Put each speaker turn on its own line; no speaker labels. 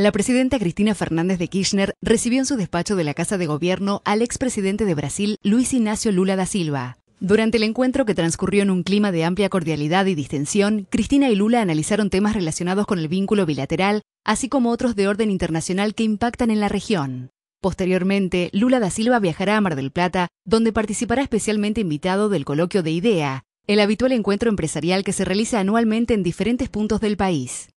La presidenta Cristina Fernández de Kirchner recibió en su despacho de la Casa de Gobierno al expresidente de Brasil, Luis Ignacio Lula da Silva. Durante el encuentro que transcurrió en un clima de amplia cordialidad y distensión, Cristina y Lula analizaron temas relacionados con el vínculo bilateral, así como otros de orden internacional que impactan en la región. Posteriormente, Lula da Silva viajará a Mar del Plata, donde participará especialmente invitado del coloquio de IDEA, el habitual encuentro empresarial que se realiza anualmente en diferentes puntos del país.